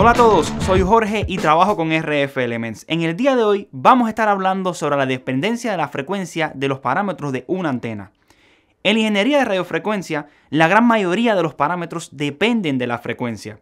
Hola a todos, soy Jorge y trabajo con RF Elements. En el día de hoy vamos a estar hablando sobre la dependencia de la frecuencia de los parámetros de una antena. En ingeniería de radiofrecuencia, la gran mayoría de los parámetros dependen de la frecuencia.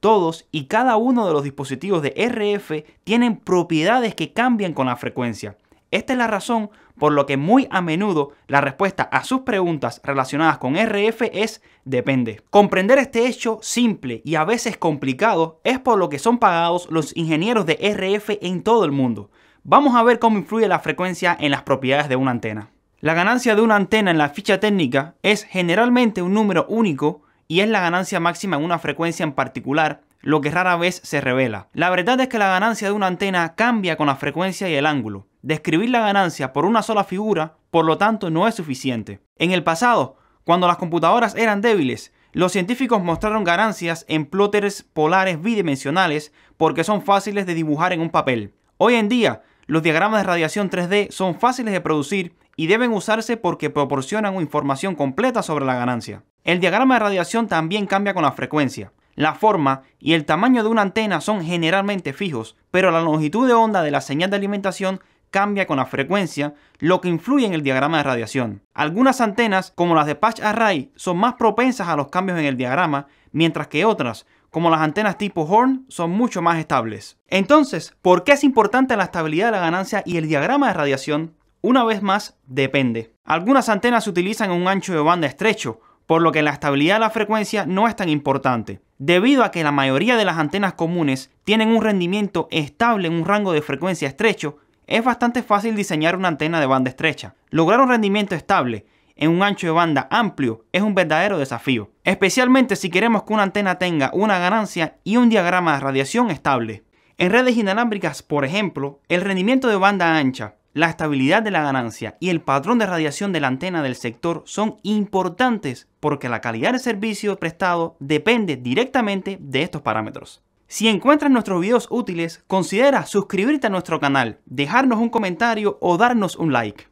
Todos y cada uno de los dispositivos de RF tienen propiedades que cambian con la frecuencia. Esta es la razón por lo que muy a menudo la respuesta a sus preguntas relacionadas con RF es depende. Comprender este hecho simple y a veces complicado es por lo que son pagados los ingenieros de RF en todo el mundo. Vamos a ver cómo influye la frecuencia en las propiedades de una antena. La ganancia de una antena en la ficha técnica es generalmente un número único y es la ganancia máxima en una frecuencia en particular, lo que rara vez se revela. La verdad es que la ganancia de una antena cambia con la frecuencia y el ángulo describir la ganancia por una sola figura, por lo tanto, no es suficiente. En el pasado, cuando las computadoras eran débiles, los científicos mostraron ganancias en plotters polares bidimensionales porque son fáciles de dibujar en un papel. Hoy en día, los diagramas de radiación 3D son fáciles de producir y deben usarse porque proporcionan información completa sobre la ganancia. El diagrama de radiación también cambia con la frecuencia. La forma y el tamaño de una antena son generalmente fijos, pero la longitud de onda de la señal de alimentación cambia con la frecuencia, lo que influye en el diagrama de radiación. Algunas antenas, como las de Patch Array, son más propensas a los cambios en el diagrama, mientras que otras, como las antenas tipo Horn, son mucho más estables. Entonces, ¿por qué es importante la estabilidad de la ganancia y el diagrama de radiación? Una vez más, depende. Algunas antenas se utilizan en un ancho de banda estrecho, por lo que la estabilidad de la frecuencia no es tan importante, debido a que la mayoría de las antenas comunes tienen un rendimiento estable en un rango de frecuencia estrecho es bastante fácil diseñar una antena de banda estrecha. Lograr un rendimiento estable en un ancho de banda amplio es un verdadero desafío, especialmente si queremos que una antena tenga una ganancia y un diagrama de radiación estable. En redes inalámbricas, por ejemplo, el rendimiento de banda ancha, la estabilidad de la ganancia y el patrón de radiación de la antena del sector son importantes porque la calidad del servicio prestado depende directamente de estos parámetros. Si encuentras nuestros videos útiles, considera suscribirte a nuestro canal, dejarnos un comentario o darnos un like.